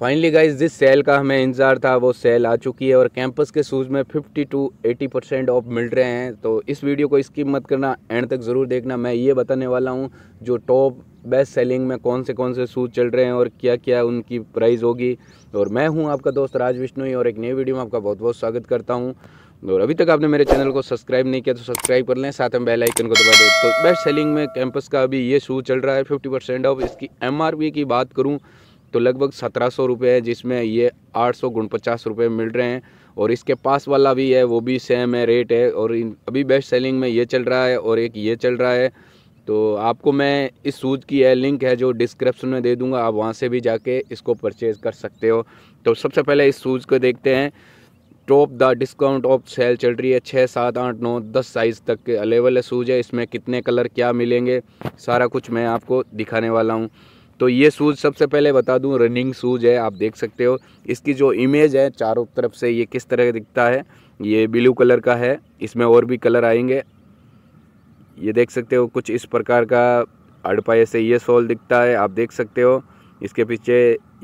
finally guys जिस cell का हमें इंतज़ार था वो सेल आ चुकी है और कैंपस के शूज़ में 50 टू 80 परसेंट ऑफ मिल रहे हैं तो इस वीडियो को स्किप मत करना एंड तक ज़रूर देखना मैं ये बताने वाला हूँ जो टॉप बेस्ट सेलिंग में कौन से कौन से शूज़ चल रहे हैं और क्या क्या उनकी प्राइस होगी और मैं हूँ आपका दोस्त राज विष्णु और एक नई वीडियो में आपका बहुत बहुत स्वागत करता हूँ और अभी तक आपने मेरे चैनल को सब्सक्राइब नहीं किया तो सब्सक्राइब कर लें साथ में बेल आइकन को दबा दें तो बेस्ट सेलिंग में कैंपस का अभी ये शूज़ चल रहा है फिफ्टी ऑफ इसकी एम की बात करूँ तो लगभग सत्रह सौ रुपये है जिसमें ये आठ सौ पचास रुपये मिल रहे हैं और इसके पास वाला भी है वो भी सेम है रेट है और अभी बेस्ट सेलिंग में ये चल रहा है और एक ये चल रहा है तो आपको मैं इस शूज़ की है लिंक है जो डिस्क्रिप्शन में दे दूंगा आप वहाँ से भी जाके इसको परचेज़ कर सकते हो तो सबसे पहले इस शूज़ को देखते हैं top the discount of sale चल रही है छः सात आठ नौ दस साइज़ तक के अलेवल है शूज़ है इसमें कितने कलर क्या मिलेंगे सारा कुछ मैं आपको दिखाने वाला हूँ तो ये शूज़ सबसे पहले बता दूँ रनिंग शूज़ है आप देख सकते हो इसकी जो इमेज है चारों तरफ से ये किस तरह दिखता है ये ब्लू कलर का है इसमें और भी कलर आएंगे ये देख सकते हो कुछ इस प्रकार का अड़पाई से ये सोल दिखता है आप देख सकते हो इसके पीछे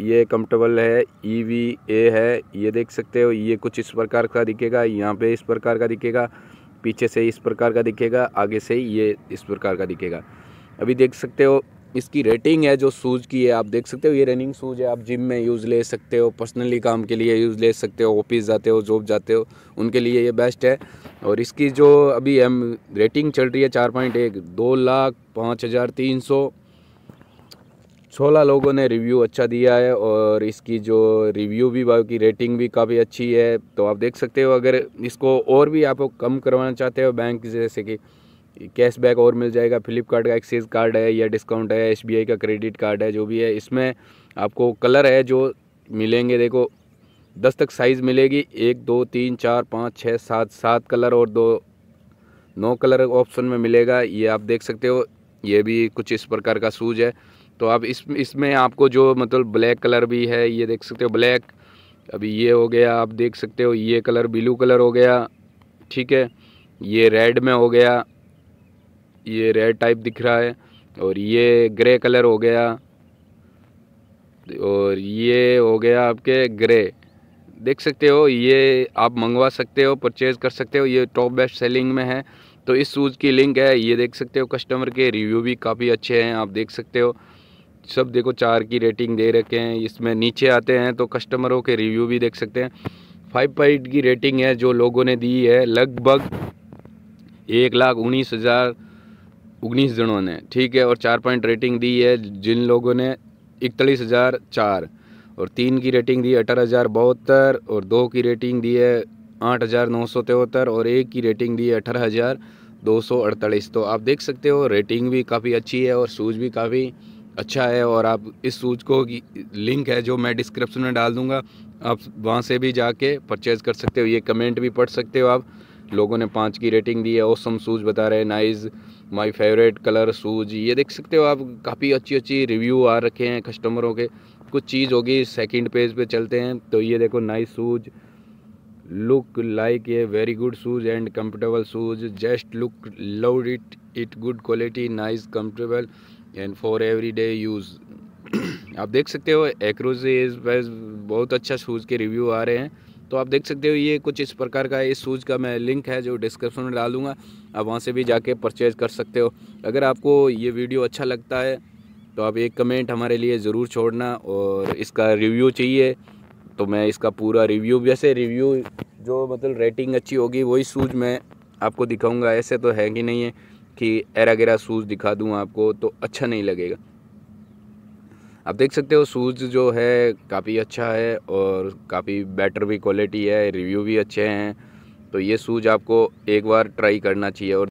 ये कंफर्टेबल है ई वी ए है ये देख सकते हो ये कुछ इस प्रकार का दिखेगा यहाँ पे इस प्रकार का दिखेगा पीछे से इस प्रकार का दिखेगा आगे से ये इस प्रकार का दिखेगा अभी देख सकते हो इसकी रेटिंग है जो शूज़ की है आप देख सकते हो ये रनिंग शूज़ है आप जिम में यूज़ ले सकते हो पर्सनली काम के लिए यूज़ ले सकते हो ऑफिस जाते हो जॉब जाते हो उनके लिए ये बेस्ट है और इसकी जो अभी एम रेटिंग चल रही है चार पॉइंट एक दो लाख पाँच हज़ार तीन सौ सोलह लोगों ने रिव्यू अच्छा दिया है और इसकी जो रिव्यू भी की रेटिंग भी काफ़ी अच्छी है तो आप देख सकते हो अगर इसको और भी आप कम करवाना चाहते हो बैंक जैसे कि कैशबैक और मिल जाएगा फ्लिपकार्ट का एक्सेस कार्ड है या डिस्काउंट है एस का क्रेडिट कार्ड है जो भी है इसमें आपको कलर है जो मिलेंगे देखो दस तक साइज़ मिलेगी एक दो तीन चार पाँच छः सात सात कलर और दो नौ कलर ऑप्शन में मिलेगा ये आप देख सकते हो ये भी कुछ इस प्रकार का सूज है तो आप इस इसमें आपको जो मतलब ब्लैक कलर भी है ये देख सकते हो ब्लैक अभी ये हो गया आप देख सकते हो ये कलर ब्लू कलर हो गया ठीक है ये रेड में हो गया ये रेड टाइप दिख रहा है और ये ग्रे कलर हो गया और ये हो गया आपके ग्रे देख सकते हो ये आप मंगवा सकते हो परचेज़ कर सकते हो ये टॉप बेस्ट सेलिंग में है तो इस शूज़ की लिंक है ये देख सकते हो कस्टमर के रिव्यू भी काफ़ी अच्छे हैं आप देख सकते हो सब देखो चार की रेटिंग दे रखे हैं इसमें नीचे आते हैं तो कस्टमरों के रिव्यू भी देख सकते हैं फाइव पॉइंट की रेटिंग है जो लोगों ने दी है लगभग एक लाख उन्नीस हज़ार उन्नीस जनों ने ठीक है और चार पॉइंट रेटिंग दी है जिन लोगों ने इकतालीस हज़ार चार और तीन की रेटिंग दी अठारह हज़ार बहत्तर और दो की रेटिंग दी है आठ हज़ार नौ सौ तिहत्तर और एक की रेटिंग दी है अठारह हज़ार दो सौ अड़तालीस तो आप देख सकते हो रेटिंग भी काफ़ी अच्छी है और सूज भी काफ़ी अच्छा है और आप इस सूज को लिंक है जो मैं डिस्क्रिप्शन में डाल दूँगा आप वहाँ से भी जाके परचेज़ कर सकते हो ये कमेंट भी पढ़ सकते हो आप लोगों ने पाँच की रेटिंग दी है ओसम शूज़ बता रहे हैं nice my favourite colour shoes ये देख सकते हो आप काफ़ी अच्छी अच्छी रिव्यू आ रखे हैं कस्टमरों के कुछ चीज़ होगी सेकंड पेज पे चलते हैं तो ये देखो nice shoes look like a very good shoes and comfortable shoes just look love it it good quality nice comfortable and for every day use आप देख सकते हो एक्रोज बहुत अच्छा शूज़ के रिव्यू आ रहे हैं तो आप देख सकते हो ये कुछ इस प्रकार का इस शूज़ का मैं लिंक है जो डिस्क्रिप्शन में डालूँगा आप वहाँ से भी जाके परचेज़ कर सकते हो अगर आपको ये वीडियो अच्छा लगता है तो आप एक कमेंट हमारे लिए ज़रूर छोड़ना और इसका रिव्यू चाहिए तो मैं इसका पूरा रिव्यू वैसे रिव्यू जो मतलब रेटिंग अच्छी होगी वही शूज़ मैं आपको दिखाऊंगा ऐसे तो है कि नहीं है कि एरा गेरा शूज़ दिखा दूँ आपको तो अच्छा नहीं लगेगा आप देख सकते हो शूज़ जो है काफ़ी अच्छा है और काफ़ी बेटर भी क्वालिटी है रिव्यू भी अच्छे हैं तो ये शूज़ आपको एक बार ट्राई करना चाहिए और